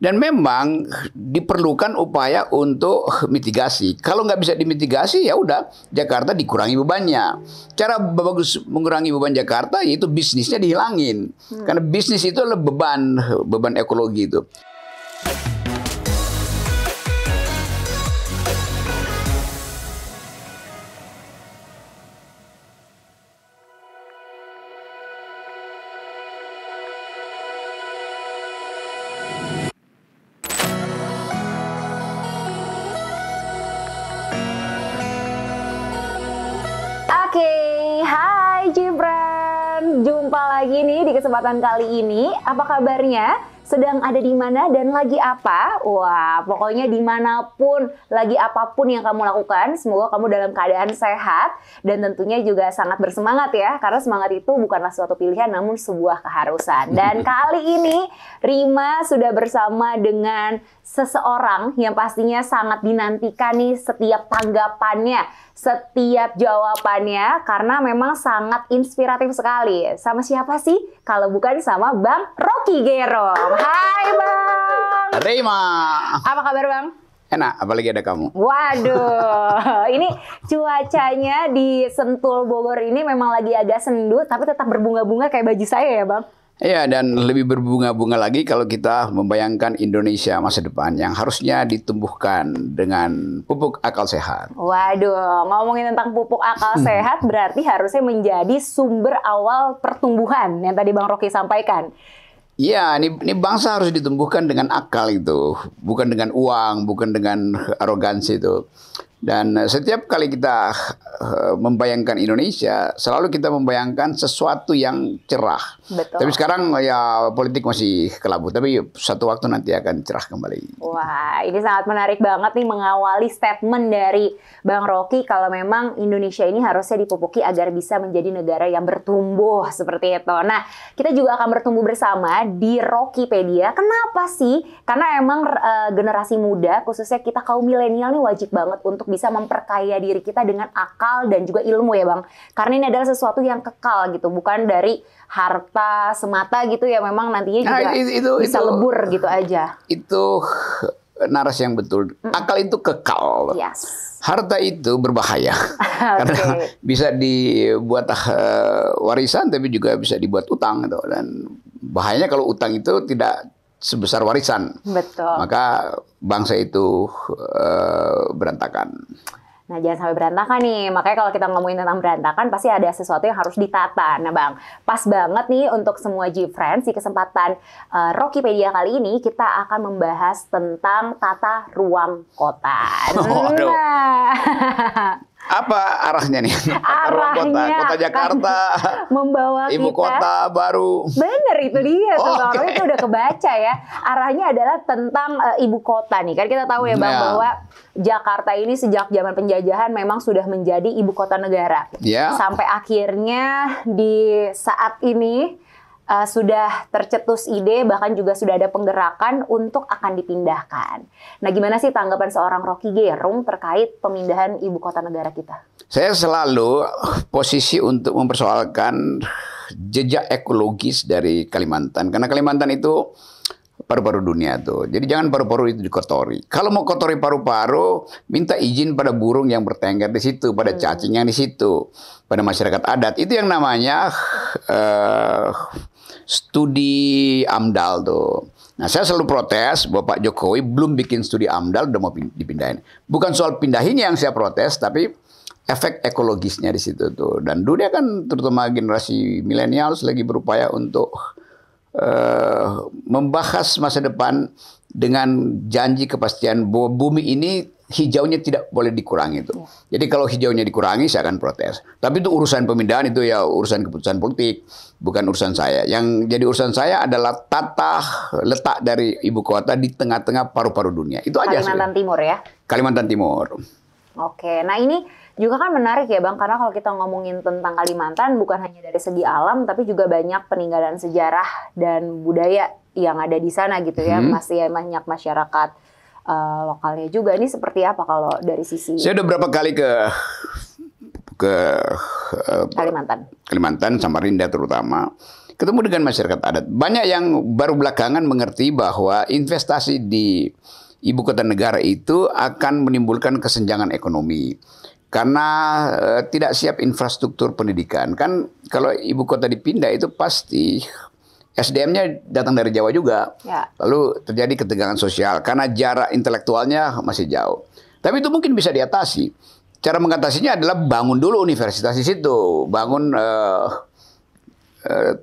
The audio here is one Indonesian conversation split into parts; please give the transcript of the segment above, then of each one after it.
Dan memang diperlukan upaya untuk mitigasi. Kalau nggak bisa dimitigasi, ya udah Jakarta dikurangi bebannya. Cara bagus mengurangi beban Jakarta yaitu bisnisnya dihilangin. Hmm. Karena bisnis itu adalah beban beban ekologi itu. Hai Cibran, jumpa lagi nih di kesempatan kali ini. Apa kabarnya? sedang ada di mana dan lagi apa. Wah, pokoknya dimanapun, lagi apapun yang kamu lakukan, semoga kamu dalam keadaan sehat dan tentunya juga sangat bersemangat ya, karena semangat itu bukanlah suatu pilihan namun sebuah keharusan. Dan kali ini Rima sudah bersama dengan seseorang yang pastinya sangat dinantikan nih setiap tanggapannya, setiap jawabannya karena memang sangat inspiratif sekali. Sama siapa sih kalau bukan sama Bang Rocky Gero? Hai Bang. Terima. Apa kabar Bang? Enak, apalagi ada kamu. Waduh, ini cuacanya di Sentul Bogor ini memang lagi agak sendu, tapi tetap berbunga-bunga kayak baju saya ya, Bang. Iya, dan lebih berbunga-bunga lagi kalau kita membayangkan Indonesia masa depan yang harusnya ditumbuhkan dengan pupuk akal sehat. Waduh, ngomongin tentang pupuk akal hmm. sehat berarti harusnya menjadi sumber awal pertumbuhan yang tadi Bang Rocky sampaikan. Ya, ini, ini bangsa harus ditumbuhkan dengan akal itu, bukan dengan uang, bukan dengan arogansi itu. Dan setiap kali kita Eh, membayangkan Indonesia, selalu kita membayangkan sesuatu yang cerah. Betul. Tapi sekarang ya politik masih kelabu, tapi satu waktu nanti akan cerah kembali. Wah, ini sangat menarik banget nih mengawali statement dari Bang Rocky kalau memang Indonesia ini harusnya dipupuki agar bisa menjadi negara yang bertumbuh seperti itu. Nah, kita juga akan bertumbuh bersama di Rockypedia. Kenapa sih? Karena emang uh, generasi muda, khususnya kita kaum milenial nih wajib banget untuk bisa memperkaya diri kita dengan akal mental dan juga ilmu ya Bang. Karena ini adalah sesuatu yang kekal gitu, bukan dari harta semata gitu ya memang nantinya nah, juga nah, itu, itu, bisa itu, lebur gitu aja. Itu naras yang betul. Akal itu kekal. Yes. Harta itu berbahaya okay. karena bisa dibuat eh, warisan, tapi juga bisa dibuat utang gitu. Dan bahayanya kalau utang itu tidak sebesar warisan. Betul. Maka bangsa itu uh, berantakan. Nah, jangan sampai berantakan nih. Makanya kalau kita ngomongin tentang berantakan, pasti ada sesuatu yang harus ditata. Nah, Bang, pas banget nih untuk semua G-Friends, di kesempatan uh, eh, Rockypedia kali ini, kita akan membahas tentang tata ruang kota. Nah. Oh, apa arahnya nih? Arahnya kota, kota Jakarta, membawa ibu kita. kota baru. Bener itu dia oh, okay. orang itu udah kebaca ya. Arahnya adalah tentang uh, ibu kota nih. Kan kita tahu ya Bang yeah. bahwa Jakarta ini sejak zaman penjajahan memang sudah menjadi ibu kota negara. Yeah. Sampai akhirnya di saat ini uh, sudah tercetus ide bahkan juga sudah ada penggerakan untuk akan dipindahkan. Nah, gimana sih tanggapan seorang Rocky Gerung terkait pemindahan ibu kota negara kita? Saya selalu posisi untuk mempersoalkan jejak ekologis dari Kalimantan karena Kalimantan itu paru-paru dunia tuh. Jadi jangan paru-paru itu dikotori. Kalau mau kotori paru-paru, minta izin pada burung yang bertengger di situ, pada hmm. cacing yang di situ, pada masyarakat adat. Itu yang namanya uh, studi AMDAL tuh. Nah, saya selalu protes Bapak Jokowi belum bikin studi AMDAL udah mau dipindahin. Bukan soal pindahinnya yang saya protes, tapi efek ekologisnya di situ tuh. Dan dunia kan terutama generasi milenial lagi berupaya untuk uh, membahas masa depan dengan janji kepastian bahwa bumi ini hijaunya tidak boleh dikurangi itu. Ya. Jadi kalau hijaunya dikurangi saya akan protes. Tapi itu urusan pemindahan itu ya urusan keputusan politik, bukan urusan saya. Yang jadi urusan saya adalah tata letak dari ibu kota di tengah-tengah paru-paru dunia. Itu Kalimantan aja. Kalimantan Timur ya. Kalimantan Timur. Oke. Nah, ini juga kan menarik ya Bang karena kalau kita ngomongin tentang Kalimantan bukan hanya dari segi alam tapi juga banyak peninggalan sejarah dan budaya yang ada di sana gitu ya. Hmm. Masih banyak masyarakat uh, lokalnya juga. Ini seperti apa kalau dari sisi? Saya udah berapa kali ke ke uh, Kalimantan, Kalimantan, Samarinda terutama ketemu dengan masyarakat adat. Banyak yang baru belakangan mengerti bahwa investasi di ibu kota negara itu akan menimbulkan kesenjangan ekonomi. Karena e, tidak siap infrastruktur pendidikan. Kan kalau ibu kota dipindah itu pasti SDM-nya datang dari Jawa juga. Ya. Lalu terjadi ketegangan sosial karena jarak intelektualnya masih jauh. Tapi itu mungkin bisa diatasi. Cara mengatasinya adalah bangun dulu universitas di situ, bangun uh,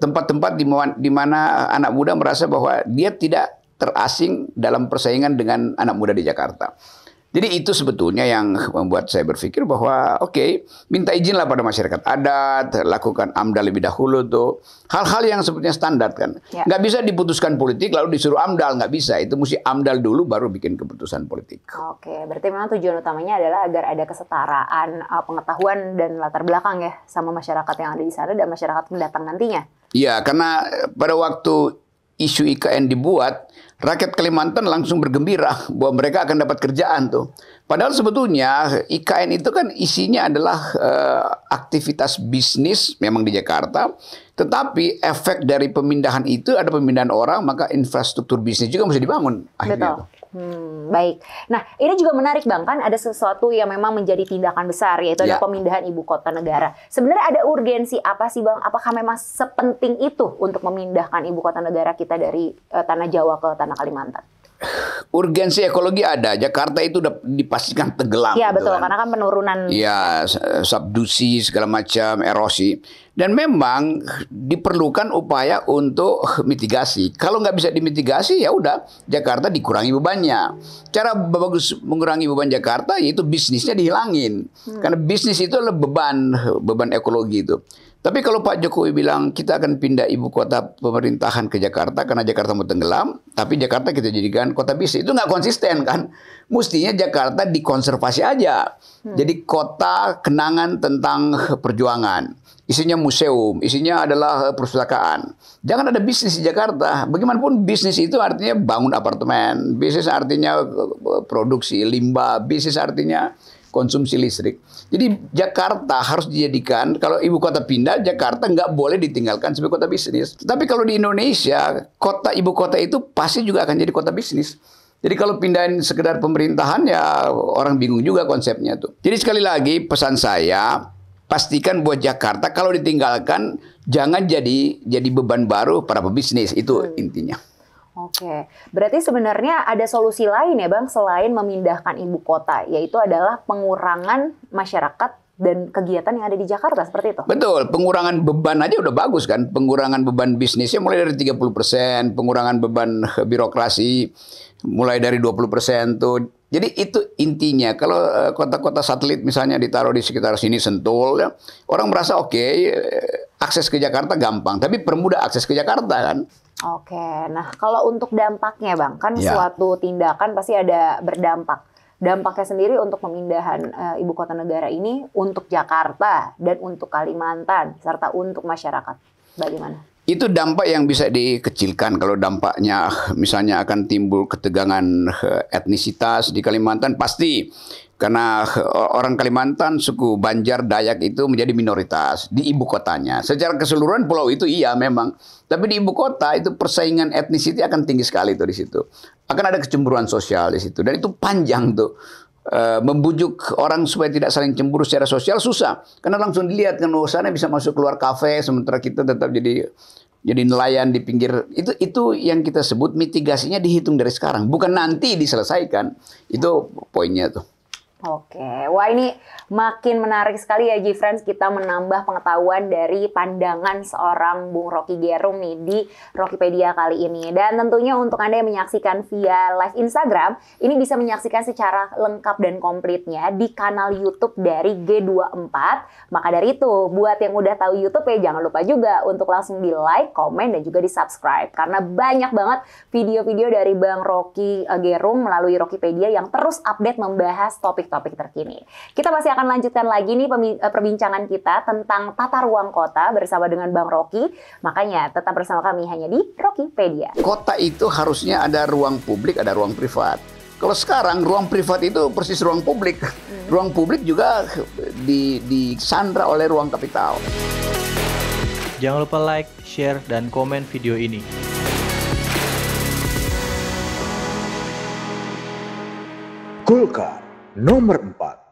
tempat-tempat di, di mana eh, anak muda merasa bahwa dia tidak terasing dalam persaingan dengan anak muda di Jakarta. Jadi itu sebetulnya yang membuat saya berpikir bahwa oke, okay, minta izinlah pada masyarakat adat, lakukan amdal lebih dahulu tuh. Hal-hal yang sebetulnya standar kan. Ya. Nggak bisa diputuskan politik lalu disuruh AMDAL, nggak bisa. Itu mesti AMDAL dulu baru bikin keputusan politik. Oke, berarti memang tujuan utamanya adalah agar ada kesetaraan eh, pengetahuan dan latar belakang ya sama masyarakat yang ada di sana dan masyarakat mendatang nantinya. Iya, karena eh, pada waktu isu IKN dibuat, rakyat Kalimantan langsung bergembira bahwa mereka akan dapat kerjaan tuh. Padahal sebetulnya IKN itu kan isinya adalah uh, aktivitas bisnis memang di Jakarta, tetapi efek dari pemindahan itu ada pemindahan orang, maka infrastruktur bisnis juga mesti dibangun akhirnya. Betul. Hmm, baik. Nah, ini juga menarik Bang kan ada sesuatu yang memang menjadi tindakan besar yaitu ya. ada pemindahan ibu kota negara. Sebenarnya ada urgensi apa sih Bang? Apakah memang sepenting itu untuk memindahkan ibu kota negara kita dari uh, tanah Jawa ke tanah Kalimantan? urgensi ekologi ada. Jakarta itu udah dipastikan tenggelam. Iya gitu betul, kan. karena kan penurunan. Iya, subdusi segala macam, erosi. Dan memang diperlukan upaya untuk mitigasi. Kalau nggak bisa dimitigasi, ya udah Jakarta dikurangi bebannya. Cara bagus mengurangi beban Jakarta yaitu bisnisnya dihilangin. Hmm. Karena bisnis itu adalah beban beban ekologi itu. Tapi kalau Pak Jokowi bilang kita akan pindah ibu kota pemerintahan ke Jakarta karena Jakarta mau tenggelam, tapi Jakarta kita jadikan kota bisnis, itu nggak konsisten kan? Mestinya Jakarta dikonservasi aja. Hmm. Jadi kota kenangan tentang perjuangan. Isinya museum, isinya adalah eh, perpustakaan. Jangan ada bisnis di Jakarta. Bagaimanapun bisnis itu artinya bangun apartemen, bisnis artinya eh, eh, produksi limbah, bisnis artinya konsumsi listrik. Jadi Jakarta harus dijadikan kalau ibu kota pindah, Jakarta nggak boleh ditinggalkan sebagai kota bisnis. Tapi kalau di Indonesia, kota ibu kota itu pasti juga akan jadi kota bisnis. Jadi kalau pindahin sekedar pemerintahan ya orang bingung juga konsepnya tuh. Jadi sekali lagi pesan saya pastikan buat Jakarta kalau ditinggalkan jangan jadi jadi beban baru para pebisnis itu hmm. intinya. Oke, berarti sebenarnya ada solusi lain ya Bang selain memindahkan ibu kota, yaitu adalah pengurangan masyarakat dan kegiatan yang ada di Jakarta seperti itu. Betul, pengurangan beban aja udah bagus kan. Pengurangan beban bisnisnya mulai dari 30%, pengurangan beban birokrasi mulai dari 20% tuh. Jadi itu intinya. Kalau eh, kota-kota satelit misalnya ditaruh di sekitar sini Sentul, ya, orang merasa oke okay, eh, akses ke Jakarta gampang, tapi permudah akses ke Jakarta kan. Oke, nah kalau untuk dampaknya bang, kan ya. suatu tindakan pasti ada berdampak. Dampaknya sendiri untuk pemindahan uh, ibu kota negara ini untuk Jakarta dan untuk Kalimantan serta untuk masyarakat, bagaimana? Itu dampak yang bisa dikecilkan kalau dampaknya misalnya akan timbul ketegangan eh, etnisitas di Kalimantan pasti karena eh, orang Kalimantan suku Banjar Dayak itu menjadi minoritas di ibu kotanya. Secara keseluruhan pulau itu iya memang, tapi di ibu kota itu persaingan etnisiti akan tinggi sekali tuh di situ. Akan ada kecemburuan sosial di situ dan itu panjang tuh Eh, membujuk orang supaya tidak saling cemburu secara sosial susah. Karena langsung dilihat kan oh, sana bisa masuk keluar kafe sementara kita tetap jadi jadi nelayan di pinggir itu itu yang kita sebut mitigasinya dihitung dari sekarang bukan nanti diselesaikan itu poinnya tuh Oke, wah ini makin menarik sekali ya G-Friends kita menambah pengetahuan dari pandangan seorang Bung Rocky Gerung nih di Rockypedia kali ini. Dan tentunya untuk Anda yang menyaksikan via live Instagram, ini bisa menyaksikan secara lengkap dan komplitnya di kanal YouTube dari G24. Maka dari itu, buat yang udah tahu YouTube ya jangan lupa juga untuk langsung di like, komen, dan juga di subscribe. Karena banyak banget video-video dari Bang Rocky eh, Gerung melalui Rockypedia yang terus update membahas topik topik terkini. Kita masih akan lanjutkan lagi nih eh, perbincangan kita tentang tata ruang kota bersama dengan Bang Rocky. Makanya tetap bersama kami hanya di Rockypedia. Kota itu harusnya ada ruang publik, ada ruang privat. Kalau sekarang ruang privat itu persis ruang publik. Hmm. Ruang publik juga di disandra oleh ruang kapital. Jangan lupa like, share, dan komen video ini. Kulkar Nomor empat,